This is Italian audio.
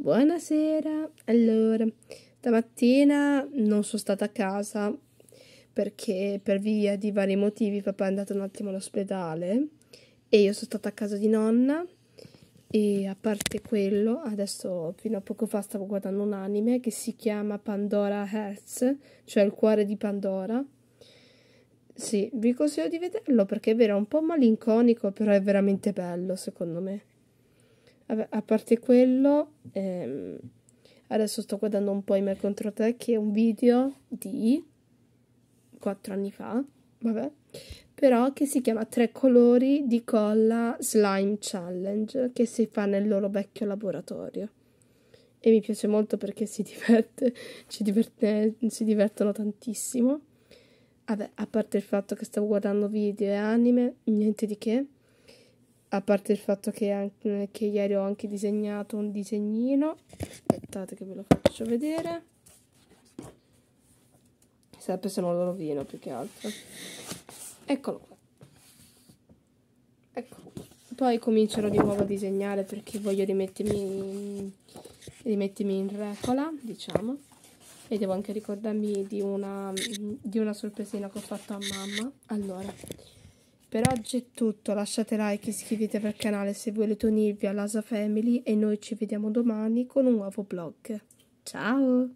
Buonasera, allora, stamattina non sono stata a casa perché per via di vari motivi papà è andato un attimo all'ospedale e io sono stata a casa di nonna e a parte quello, adesso fino a poco fa stavo guardando un anime che si chiama Pandora Hearts, cioè il cuore di Pandora. Sì, vi consiglio di vederlo perché è vero, è un po' malinconico, però è veramente bello secondo me. Vabbè, a parte quello, ehm, adesso sto guardando un po' i miei contro te, che è un video di 4 anni fa, vabbè, però che si chiama Tre colori di colla slime challenge che si fa nel loro vecchio laboratorio. E mi piace molto perché si diverte, ci diverte, si divertono tantissimo. Vabbè, a parte il fatto che stavo guardando video e anime, niente di che a parte il fatto che, anche, che ieri ho anche disegnato un disegnino, aspettate che ve lo faccio vedere, sempre se non lo rovino più che altro, eccolo qua, eccolo Poi comincerò di nuovo a disegnare perché voglio rimettermi in, rimettermi in regola, diciamo, e devo anche ricordarmi di una, di una sorpresina che ho fatto a mamma. Allora, per oggi è tutto, lasciate like, iscrivetevi al canale se volete unirvi all'Asa Family e noi ci vediamo domani con un nuovo vlog. Ciao!